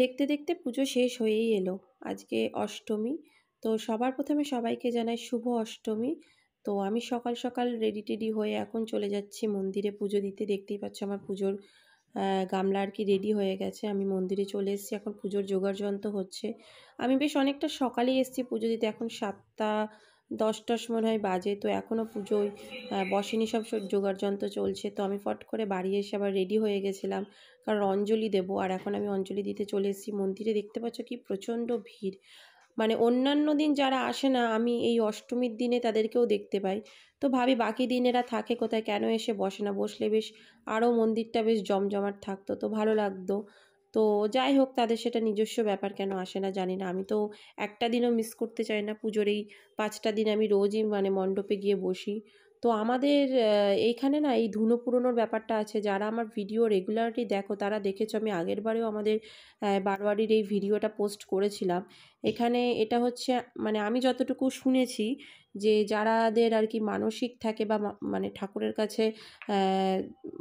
দেখতে দেখতে পুজো শেষ হয়েই এলো আজকে অষ্টমী তো সবার প্রথমে সবাইকে জানাই শুভ অষ্টমী তো আমি সকাল সকাল রেডি টেডি হয়ে এখন চলে যাচ্ছি মন্দিরে পুজো দিতে দেখতেই পাচ্ছ আমার পুজোর গামলা আর কি রেডি হয়ে গেছে আমি মন্দিরে চলে এসেছি এখন পুজোর যোগাড় যন্ত্র হচ্ছে আমি বেশ অনেকটা সকালেই এসেছি পুজো দিতে এখন সাতটা দশটার সময় হয় বাজে তো এখনও পুজোয় বসেনি সব জোগাড় যন্ত্র চলছে তো আমি ফট করে বাড়ি এসে আবার রেডি হয়ে গেছিলাম কারণ অঞ্জলি দেবো আর এখন আমি অঞ্জলি দিতে চলে এসেছি মন্দিরে দেখতে পাচ্ছ কি প্রচণ্ড ভিড় মানে অন্যান্য দিন যারা আসে না আমি এই অষ্টমীর দিনে তাদেরকেও দেখতে পাই তো ভাবি বাকি দিনেরা থাকে কোথায় কেন এসে বসে না বসলে বেশ আরও মন্দিরটা বেশ জমজমাট থাকতো তো ভালো লাগতো তো যাই হোক তাদের সেটা নিজস্ব ব্যাপার কেন আসে না জানি না আমি তো একটা দিনও মিস করতে চাই না পুজোর এই পাঁচটা দিন আমি রোজই মানে মণ্ডপে গিয়ে বসি তো আমাদের এইখানে না এই ধুনো পুরোনোর ব্যাপারটা আছে যারা আমার ভিডিও রেগুলারলি দেখো তারা দেখেছো আমি আগের বারেও আমাদের বারবারির এই ভিডিওটা পোস্ট করেছিলাম এখানে এটা হচ্ছে মানে আমি যতটুকু শুনেছি যে যারাদের আর কি মানসিক থাকে বা মানে ঠাকুরের কাছে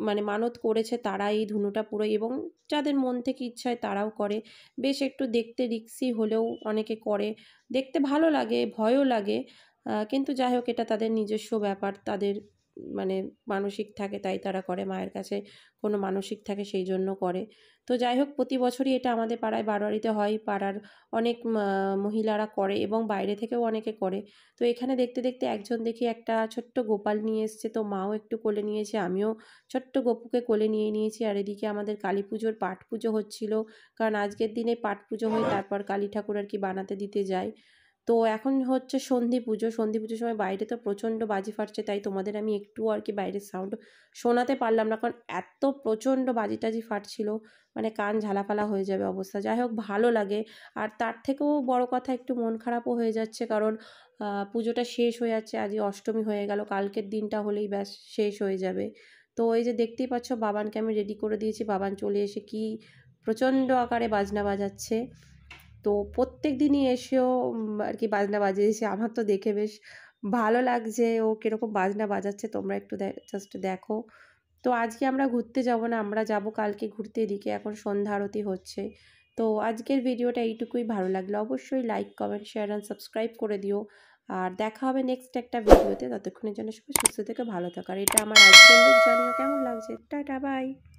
মানে মানত করেছে তারা এই ধুনোটা পুরো এবং যাদের মন থেকে ইচ্ছায় তারাও করে বেশ একটু দেখতে রিক্সি হলেও অনেকে করে দেখতে ভালো লাগে ভয়ও লাগে কিন্তু যাই হোক এটা তাদের নিজস্ব ব্যাপার তাদের মানে মানসিক থাকে তাই তারা করে মায়ের কাছে কোনো মানসিক থাকে সেই জন্য করে তো যাই হোক প্রতি বছরই এটা আমাদের পাড়ায় বারোয়ারিতে হয় পাড়ার অনেক মহিলারা করে এবং বাইরে থেকেও অনেকে করে তো এখানে দেখতে দেখতে একজন দেখি একটা ছোট্ট গোপাল নিয়ে এসছে তো মাও একটু কোলে নিয়েছে আমিও ছোট্ট গোপুকে কোলে নিয়ে নিয়েছি আর এদিকে আমাদের কালী পুজোর পাঠ পুজো হচ্ছিল কারণ আজকের দিনে পাঠ পুজো হয় তারপর কালী ঠাকুর আর কি বানাতে দিতে যায় তো এখন হচ্ছে সন্ধি পুজো সন্ধি পুজোর সময় বাইরে তো প্রচণ্ড বাজি ফাটছে তাই তোমাদের আমি একটু আর কি বাইরের সাউন্ড শোনাতে পারলাম না কারণ এত প্রচণ্ড বাজি টাজি ফাটছিল মানে কান ঝালাফালা হয়ে যাবে অবস্থা যাই হোক ভালো লাগে আর তার থেকেও বড় কথা একটু মন খারাপও হয়ে যাচ্ছে কারণ পুজোটা শেষ হয়ে যাচ্ছে আজই অষ্টমী হয়ে গেল কালকের দিনটা হলেই ব্যাস শেষ হয়ে যাবে তো এই যে দেখতেই পাচ্ছ বাবানকে আমি রেডি করে দিয়েছি বাবান চলে এসে কি প্রচণ্ড আকারে বাজনা বাজাচ্ছে তো প্রত্যেক দিনই এসেও আর কি বাজনা বাজিয়েছে আমার তো দেখে বেশ ভালো লাগছে ও কীরকম বাজনা বাজাচ্ছে তোমরা একটু জাস্ট দেখো তো আজকে আমরা ঘুরতে যাব না আমরা যাব কালকে ঘুরতে এদিকে এখন সন্ধ্যা আরতি হচ্ছে তো আজকের ভিডিওটা এইটুকুই ভালো লাগলো অবশ্যই like comment share and subscribe করে দিও আর দেখা হবে নেক্সট একটা ভিডিওতে ততক্ষণের জন্য সবাই সুস্থ থেকে ভালো থাকার এটা আমার আজকের লুক জানিও কেমন লাগছে টাটা বাই